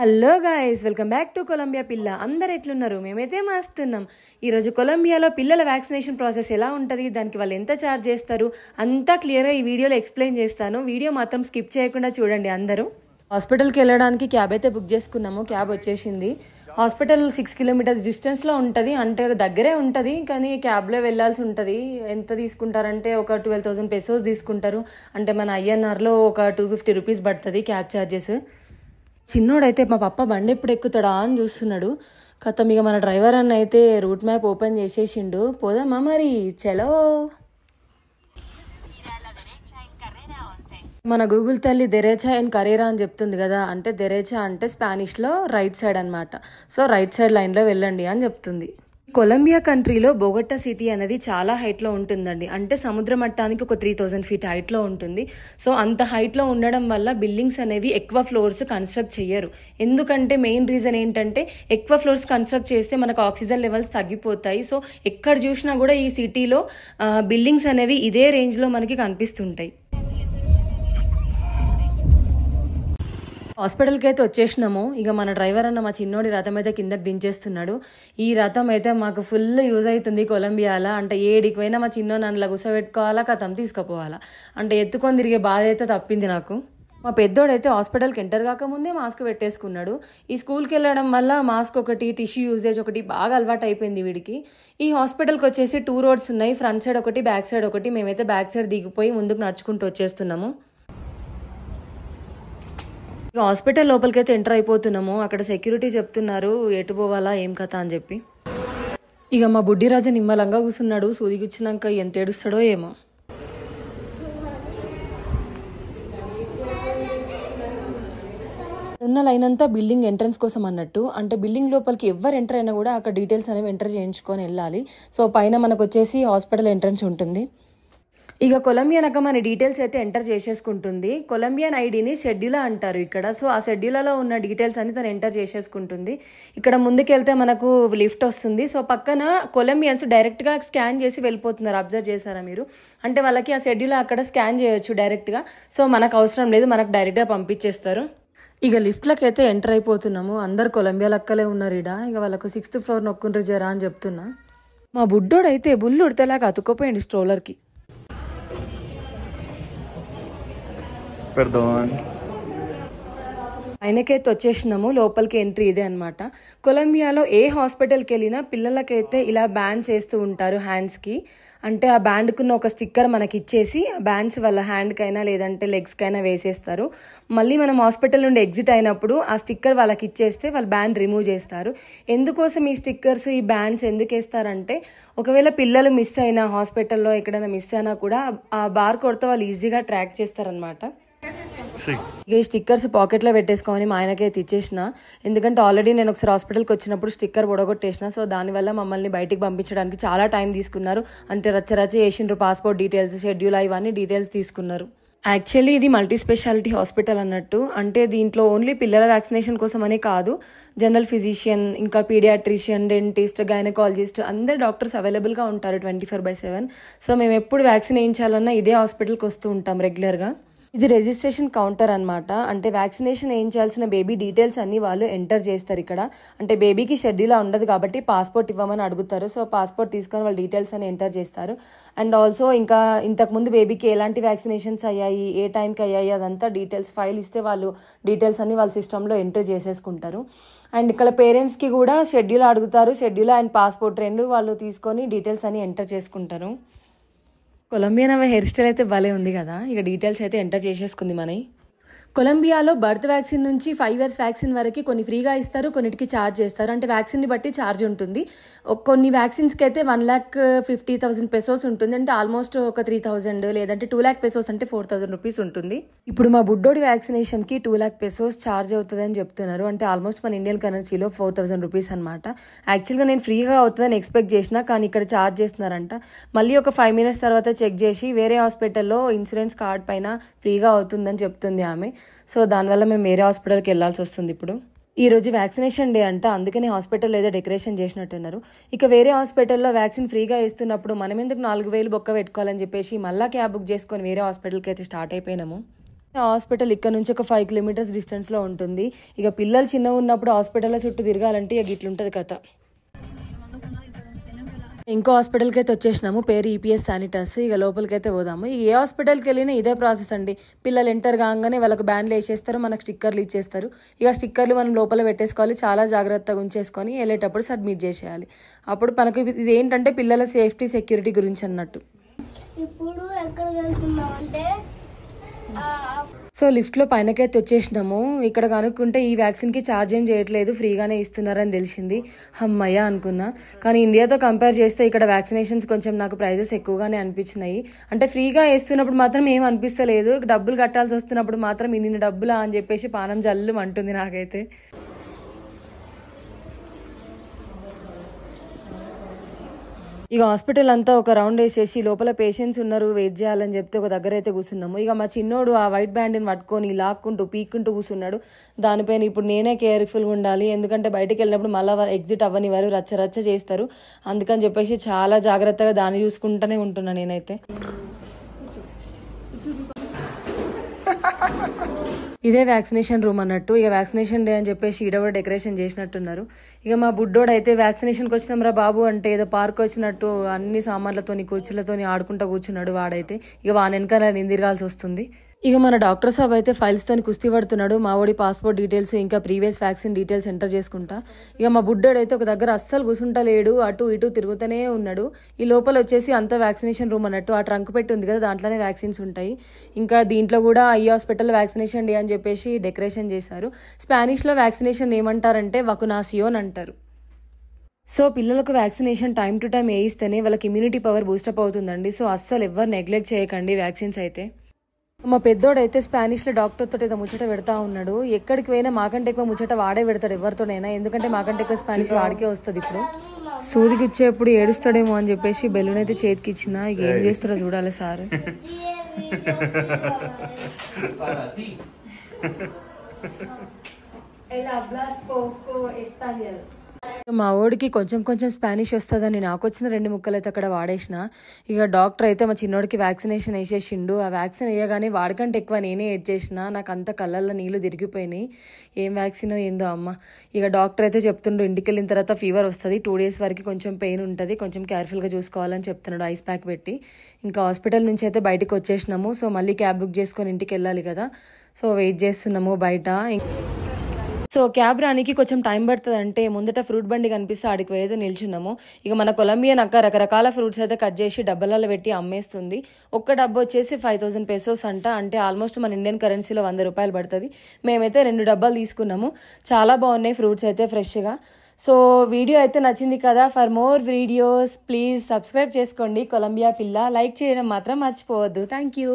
hello guys welcome back to Colombia పిల్ల అందరు ఎట్లున్నారు మేమైతే మాస్తున్నాం ఈరోజు కొలంబియాలో పిల్లల వ్యాక్సినేషన్ ప్రాసెస్ ఎలా ఉంటుంది దానికి వాళ్ళు ఎంత ఛార్జ్ చేస్తారు అంతా క్లియర్గా ఈ వీడియోలో ఎక్స్ప్లెయిన్ చేస్తాను వీడియో మాత్రం స్కిప్ చేయకుండా చూడండి అందరూ హాస్పిటల్కి వెళ్ళడానికి క్యాబ్ అయితే బుక్ చేసుకున్నాము క్యాబ్ వచ్చేసింది హాస్పిటల్ సిక్స్ కిలోమీటర్స్ డిస్టెన్స్లో ఉంటుంది అంటే దగ్గరే ఉంటుంది కానీ క్యాబ్లో వెళ్ళాల్సి ఉంటుంది ఎంత తీసుకుంటారంటే ఒక ట్వెల్వ్ థౌసండ్ పెసోస్ తీసుకుంటారు అంటే మన ఐఎన్ఆర్లో ఒక టూ ఫిఫ్టీ రూపీస్ పడుతుంది క్యాబ్ ఛార్జెస్ చిన్నోడైతే మా పప్ప బండి ఎప్పుడు ఎక్కుతాడా అని చూస్తున్నాడు కథ ఇక మన డ్రైవర్ అన్న అయితే రూట్ మ్యాప్ ఓపెన్ చేసేసిండు పోదామా మరి చలో మన గూగుల్ తల్లి దెరేచా అండ్ కరేరా అని చెప్తుంది కదా అంటే దెరేచా అంటే స్పానిష్లో రైట్ సైడ్ అనమాట సో రైట్ సైడ్ లైన్లో వెళ్ళండి అని చెప్తుంది కొలంబియా కంట్రీలో బొగట్ట సిటీ అనేది చాలా హైట్లో ఉంటుందండి అంటే సముద్ర మట్టానికి ఒక త్రీ థౌజండ్ ఫీట్ హైట్లో ఉంటుంది సో అంత హైట్లో ఉండడం వల్ల బిల్డింగ్స్ అనేవి ఎక్కువ ఫ్లోర్స్ కన్స్ట్రక్ట్ చేయరు ఎందుకంటే మెయిన్ రీజన్ ఏంటంటే ఎక్కువ ఫ్లోర్స్ కన్స్ట్రక్ట్ చేస్తే మనకు ఆక్సిజన్ లెవెల్స్ తగ్గిపోతాయి సో ఎక్కడ చూసినా కూడా ఈ సిటీలో బిల్డింగ్స్ అనేవి ఇదే రేంజ్లో మనకి కనిపిస్తుంటాయి హాస్పిటల్కి అయితే వచ్చేసినాము ఇక మన డ్రైవర్ అన్న మా చిన్నోడి రథం అయితే కిందకి దించేస్తున్నాడు ఈ రథం అయితే మాకు ఫుల్ యూజ్ అవుతుంది కొలంబియాలో అంటే ఏడికి పోయినా మా చిన్నో నన్ను గుసపెట్టుకోవాలా కథం తీసుకుపోవాలా అంటే ఎత్తుకొని తిరిగే బాధ అయితే తప్పింది నాకు మా పెద్దోడైతే హాస్పిటల్కి ఎంటర్ కాకముందే మాస్క్ పెట్టేసుకున్నాడు ఈ స్కూల్కి వెళ్ళడం వల్ల మాస్క్ ఒకటి టిష్యూ యూజేజ్ ఒకటి బాగా అలవాటు అయిపోయింది వీడికి ఈ హాస్పిటల్కి వచ్చేసి టూ రోడ్స్ ఉన్నాయి ఫ్రంట్ సైడ్ ఒకటి బ్యాక్ సైడ్ ఒకటి మేమైతే బ్యాక్ సైడ్ దిగిపోయి ముందుకు నడుచుకుంటూ వచ్చేస్తున్నాము హాస్పిటల్ లోపలికైతే ఎంటర్ అయిపోతున్నాము అక్కడ సెక్యూరిటీ చెప్తున్నారు ఎటు పోవాలా ఏం కథ అని చెప్పి ఇక మా బుడ్డిరాజు నిమ్మలంగా కూర్చున్నాడు సూదిగుచ్చినాక ఎంత ఏడుస్తాడో ఏమో ఉన్న లైన్ అంతా బిల్డింగ్ ఎంట్రన్స్ కోసం అన్నట్టు అంటే బిల్డింగ్ లోపలికి ఎవరు ఎంటర్ అయినా కూడా అక్కడ డీటెయిల్స్ అనేవి ఎంటర్ చేయించుకొని వెళ్ళాలి సో పైన మనకు వచ్చేసి హాస్పిటల్ ఎంట్రన్స్ ఉంటుంది ఇక కొలంబియన్ రకం మన డీటెయిల్స్ అయితే ఎంటర్ చేసేసుకుంటుంది కొలంబియన్ ఐడిని షెడ్యూలా అంటారు ఇక్కడ సో ఆ షెడ్యూలలో ఉన్న డీటెయిల్స్ అన్ని తను ఎంటర్ చేసేసుకుంటుంది ఇక్కడ ముందుకెళ్తే మనకు లిఫ్ట్ వస్తుంది సో పక్కన కొలంబియన్స్ డైరెక్ట్గా స్కాన్ చేసి వెళ్ళిపోతున్నారు అబ్జర్వ్ చేశారా మీరు అంటే వాళ్ళకి ఆ షెడ్యూల్ అక్కడ స్కాన్ చేయొచ్చు డైరెక్ట్గా సో మనకు అవసరం లేదు మనకు డైరెక్ట్గా పంపించేస్తారు ఇక లిఫ్ట్లకి అయితే ఎంటర్ అయిపోతున్నాము అందరు కొలంబియా లక్కలే ఉన్నారు ఇడ ఇక వాళ్ళకు సిక్స్త్ ఫ్లోర్ నొక్కుండ్రు జరా అని చెప్తున్నా మా బుడ్డోడైతే ఉడితేలాగా అతుక్కుపోయింది స్ట్రోలర్కి ఆయనకైతే వచ్చేసినాము లోపలికి ఎంట్రీ ఇదే అనమాట కొలంబియాలో ఏ హాస్పిటల్కి వెళ్ళినా పిల్లలకైతే ఇలా బ్యాండ్స్ వేస్తూ ఉంటారు హ్యాండ్స్కి అంటే ఆ బ్యాండ్కున్న ఒక స్టిక్కర్ మనకి ఇచ్చేసి ఆ బ్యాండ్స్ వాళ్ళ హ్యాండ్కైనా లేదంటే లెగ్స్కైనా వేసేస్తారు మళ్ళీ మనం హాస్పిటల్ నుండి ఎగ్జిట్ అయినప్పుడు ఆ స్టిక్కర్ వాళ్ళకి ఇచ్చేస్తే వాళ్ళు బ్యాండ్ రిమూవ్ చేస్తారు ఎందుకోసం ఈ స్టిక్కర్స్ ఈ బ్యాండ్స్ ఎందుకు వేస్తారంటే ఒకవేళ పిల్లలు మిస్ అయినా హాస్పిటల్లో ఎక్కడైనా మిస్ అయినా కూడా ఆ బార్ కొడితే వాళ్ళు ఈజీగా ట్రాక్ చేస్తారనమాట ఇక ఈ స్టిక్కర్స్ పాకెట్లో పెట్టేసుకోమని మా ఆయనకే తెచ్చేసిన ఎందుకంటే ఆల్రెడీ నేను ఒకసారి హాస్పిటల్కి వచ్చినప్పుడు స్టిక్కర్ పొడగొట్టేసిన సో దానివల్ల మమ్మల్ని బయటికి పంపించడానికి చాలా టైం తీసుకున్నారు అంటే రచ్చరచ్చ చేసిండ్రు పాస్పోర్ట్ డీటెయిల్స్ షెడ్యూల్ అవన్నీ డీటెయిల్స్ తీసుకున్నారు యాక్చువల్లీ ఇది మల్టీ స్పెషాలిటీ హాస్పిటల్ అన్నట్టు అంటే దీంట్లో ఓన్లీ పిల్లల వ్యాక్సినేషన్ కోసం అనే కాదు జనరల్ ఫిజిషియన్ ఇంకా పీడియాట్రిషియన్ డెంటిస్ట్ గైనకాలజిస్ట్ అందరు డాక్టర్స్ అవైలబుల్గా ఉంటారు twenty four by seven so మేము ఎప్పుడు వ్యాక్సిన్ వేయించాలన్నా ఇదే హాస్పిటల్కి వస్తూ ఉంటాం రెగ్యులర్గా ఇది రిజిస్ట్రేషన్ కౌంటర్ అనమాట అంటే వ్యాక్సినేషన్ ఏం చేయాల్సిన బేబీ డీటెయిల్స్ అన్ని వాళ్ళు ఎంటర్ చేస్తారు ఇక్కడ అంటే బేబీకి షెడ్యూల్ ఉండదు కాబట్టి పాస్పోర్ట్ ఇవ్వమని అడుగుతారు సో పాస్పోర్ట్ తీసుకొని వాళ్ళు డీటెయిల్స్ అని ఎంటర్ చేస్తారు అండ్ ఆల్సో ఇంకా ఇంతకుముందు బేబీకి ఎలాంటి వ్యాక్సినేషన్స్ అయ్యాయి ఏ టైంకి అయ్యాయి అదంతా డీటెయిల్స్ ఫైల్ ఇస్తే వాళ్ళు డీటెయిల్స్ అన్ని వాళ్ళ సిస్టంలో ఎంటర్ చేసేసుకుంటారు అండ్ ఇక్కడ పేరెంట్స్కి కూడా షెడ్యూల్ అడుగుతారు షెడ్యూల్ అండ్ పాస్పోర్ట్ రెండు వాళ్ళు తీసుకొని డీటెయిల్స్ అని ఎంటర్ చేసుకుంటారు కొలంబియన్ ఆమె హెయిర్ స్టైల్ అయితే భలే ఉంది కదా ఇక డీటెయిల్స్ అయితే ఎంటర్ చేసేసుకుంది మనవి కొలంబియాలో బర్త్ వ్యాక్సిన్ నుంచి ఫైవ్ ఇయర్స్ వ్యాక్సిన్ వరకు కొన్ని ఫ్రీగా ఇస్తారు కొన్నిటికి ఛార్జ్ చేస్తారు అంటే వ్యాక్సిన్ని బట్టి ఛార్జ్ ఉంటుంది కొన్ని వ్యాక్సిన్స్కి అయితే one lakh fifty thousand pesos ఉంటుంది అంటే ఆల్మోస్ట్ ఒక త్రీ థౌసండ్ లేదంటే టూ ల్యాక్ పెసోస్ అంటే ఫోర్ థౌసండ్ రూపీస్ ఉంటుంది ఇప్పుడు మా బుడ్డోడి వ్యాక్సినేషన్కి టూ ల్యాక్ పెసోస్ ఛార్జ్ అవుతుందని చెప్తున్నారు అంటే ఆల్మోస్ట్ మన ఇండియన్ కరెన్సీలో ఫోర్ థౌసండ్ రూపీస్ అనమాట యాక్చువల్గా నేను ఫ్రీగా అవుతుందని ఎక్స్పెక్ట్ చేసిన కానీ ఇక్కడ ఛార్జ్ చేస్తున్నారంట మళ్ళీ ఒక ఫైవ్ మినిట్స్ తర్వాత చెక్ చేసి వేరే హాస్పిటల్లో ఇన్సూరెన్స్ కార్డ్ పైన ఫ్రీగా అవుతుందని చెప్తుంది ఆమె సో దానివల్ల మేము వేరే హాస్పిటల్కి వెళ్ళాల్సి వస్తుంది ఇప్పుడు ఈ రోజు వ్యాక్సినేషన్ డే అంట అందుకని హాస్పిటల్ ఏదో డెకరేషన్ చేసినట్టున్నారు ఇక వేరే హాస్పిటల్లో వ్యాక్సిన్ ఫ్రీగా ఇస్తున్నప్పుడు మనం ఎందుకు నాలుగు వేలు బొక్క పెట్టుకోవాలని చెప్పేసి మళ్ళా క్యాబ్ బుక్ చేసుకొని వేరే హాస్పిటల్కి అయితే స్టార్ట్ అయిపోయినాము హాస్పిటల్ ఇక్కడ నుంచి ఒక ఫైవ్ కిలోమీటర్స్ డిస్టెన్స్లో ఉంటుంది ఇక పిల్లలు చిన్నగా ఉన్నప్పుడు హాస్పిటల్లో చుట్టూ తిరగాలంటే ఇక ఇట్లుంటుంది కథ ఇంకో హాస్పిటల్కి అయితే వచ్చేసినాము పేరు ఈపీఎస్ e శానిటర్స్ ఇక లోపలికి అయితే పోదాము ఏ హాస్పిటల్కి వెళ్ళినా ఇదే ప్రాసెస్ అండి పిల్లలు ఎంటర్ కాగానే వాళ్ళకి బ్యాండ్లు వేసేస్తారు మనకు స్టిక్కర్లు ఇచ్చేస్తారు ఇక స్టిక్కర్లు మనం లోపల పెట్టేసుకోవాలి చాలా జాగ్రత్తగా ఉంచేసుకొని వెళ్ళేటప్పుడు సబ్మిట్ చేసేయాలి అప్పుడు మనకు ఇది ఏంటంటే పిల్లల సేఫ్టీ సెక్యూరిటీ గురించి అన్నట్టు ఇప్పుడు ఎక్కడ వెళ్తున్నాం అంటే సో లిఫ్ట్లో పైనకైతే వచ్చేసినాము ఇక్కడ కనుక్కుంటే ఈ వ్యాక్సిన్కి ఛార్జ్ ఏం చేయట్లేదు ఫ్రీగానే ఇస్తున్నారని తెలిసింది అమ్మయ్య అనుకున్నా కానీ ఇండియాతో కంపేర్ చేస్తే ఇక్కడ వ్యాక్సినేషన్స్ కొంచెం నాకు ప్రైజెస్ ఎక్కువగానే అనిపించినాయి అంటే ఫ్రీగా వేస్తున్నప్పుడు మాత్రం ఏం అనిపిస్తలేదు డబ్బులు కట్టాల్సి వస్తున్నప్పుడు మాత్రం ఇన్ని డబ్బులా అని చెప్పేసి పానం జల్లు అంటుంది నాకైతే ఇక హాస్పిటల్ అంతా ఒక రౌండ్ వేసేసి లోపల పేషెంట్స్ ఉన్నారు వెయిట్ చేయాలని చెప్తే ఒక దగ్గర అయితే కూర్చున్నాము ఇక మా చిన్నోడు ఆ వైట్ బ్యాండ్ని పట్టుకొని లాక్కుంటూ పీక్కుంటూ కూర్చున్నాడు దానిపైన ఇప్పుడు నేనే కేర్ఫుల్గా ఉండాలి ఎందుకంటే బయటకు వెళ్ళినప్పుడు మళ్ళా ఎగ్జిట్ వారు రచ్చ రచ్చ చేస్తారు అందుకని చెప్పేసి చాలా జాగ్రత్తగా దాన్ని చూసుకుంటూనే ఉంటున్నా నేనైతే ఇదే వ్యాక్సినేషన్ రూమ్ అన్నట్టు ఇక వ్యాక్సినేషన్ డే అని చెప్పేసి ఈడ కూడా డెకరేషన్ చేసినట్టున్నారు ఇక మా బుడ్డోడు అయితే వ్యాక్సినేషన్కి వచ్చినాం రా బాబు అంటే ఏదో పార్క్ వచ్చినట్టు అన్ని సామాన్లతోని కుర్చీలతోని ఆడుకుంటూ కూర్చున్నాడు వాడైతే ఇక వాని వెనకాల నిందిరగాల్సి వస్తుంది ఇక మన డాక్టర్ సాబ్ అయితే ఫైల్స్తో కుస్తీ పడుతున్నాడు మావోడి పాస్పోర్ట్ డీటెయిల్స్ ఇంకా ప్రీవియస్ వ్యాక్సిన్ డీటెయిల్స్ ఎంటర్ చేసుకుంటా ఇక మా బుడ్డాడు అయితే ఒక దగ్గర అస్సలు కూర్చుంటలేడు అటు ఇటు తిరుగుతూనే ఉన్నాడు ఈ లోపల వచ్చేసి అంత వ్యాక్సినేషన్ రూమ్ అన్నట్టు ఆ ట్రంక్ పెట్టి ఉంది కదా దాంట్లోనే వ్యాక్సిన్స్ ఉంటాయి ఇంకా దీంట్లో కూడా ఈ హాస్పిటల్ వ్యాక్సినేషన్ డే అని చెప్పేసి డెకరేషన్ చేశారు స్పానిష్లో వ్యాక్సినేషన్ ఏమంటారంటే వకునాసియోన్ అంటారు సో పిల్లలకు వ్యాక్సినేషన్ టైం టు టైం వేయిస్తేనే వాళ్ళకి ఇమ్యూనిటీ పవర్ బూస్టప్ అవుతుందండి సో అస్సలు ఎవరు నెగ్లెక్ట్ చేయకండి వ్యాక్సిన్స్ అయితే మా పెద్దోడైతే స్పానిష్లో డాక్టర్తో ఏదో ముచ్చట పెడతా ఉన్నాడు ఎక్కడికి పోయినా మాకంటే ఎక్కువ ముచ్చట వాడే పెడతాడు ఎవరితోనైనా ఎందుకంటే మాకంటే ఎక్కువ స్పానిష్ వాడికే వస్తుంది ఇప్పుడు సూదికి వచ్చేప్పుడు ఏడుస్తాడేమో అని చెప్పేసి బెలూన్ అయితే చేతికి ఇచ్చిన ఏం చేస్తారో చూడాలి సార్ మా ఓడికి కొంచెం కొంచెం స్పానిష్ వస్తుందని నాకు వచ్చిన రెండు ముక్కలు అయితే అక్కడ వాడేసిన ఇక డాక్టర్ అయితే మా చిన్నోడికి వ్యాక్సినేషన్ వేసేసిండు ఆ వ్యాక్సిన్ వేయగానే వాడికంటే ఎక్కువ నేనే ఎడ్ చేసిన నాకు అంత కళ్ళల్లో నీళ్ళు తిరిగిపోయినాయి ఏం వ్యాక్సిన్ ఏందో అమ్మ ఇక డాక్టర్ అయితే చెప్తుండ్రు ఇంటికి వెళ్ళిన తర్వాత ఫీవర్ వస్తుంది టూ డేస్ వరకు కొంచెం పెయిన్ ఉంటుంది కొంచెం కేర్ఫుల్గా చూసుకోవాలని చెప్తున్నాడు ఐస్ ప్యాక్ పెట్టి ఇంకా హాస్పిటల్ నుంచి అయితే బయటకు వచ్చేసినాము సో మళ్ళీ క్యాబ్ బుక్ చేసుకొని ఇంటికి వెళ్ళాలి కదా సో వెయిట్ చేస్తున్నాము బయట సో క్యాబ్ రానికి కొంచెం టైం పడుతుంది అంటే ముందట ఫ్రూట్ బండి కనిపిస్తే ఆడికి పోయి అయితే నిల్చున్నాము ఇక మన కొలంబియన్ అక్క రకరకాల ఫ్రూట్స్ అయితే కట్ చేసి డబ్బాలలో పెట్టి అమ్మేస్తుంది ఒక్క డబ్బా వచ్చేసి ఫైవ్ థౌసండ్ పెసోస్ అంట అంటే ఆల్మోస్ట్ మన ఇండియన్ కరెన్సీలో వంద రూపాయలు పడుతుంది మేమైతే రెండు డబ్బాలు తీసుకున్నాము చాలా బాగున్నాయి ఫ్రూట్స్ అయితే ఫ్రెష్గా సో వీడియో అయితే నచ్చింది కదా for more videos please subscribe చేసుకోండి కొలంబియా పిల్ల లైక్ చేయడం మాత్రం మర్చిపోవద్దు థ్యాంక్ యూ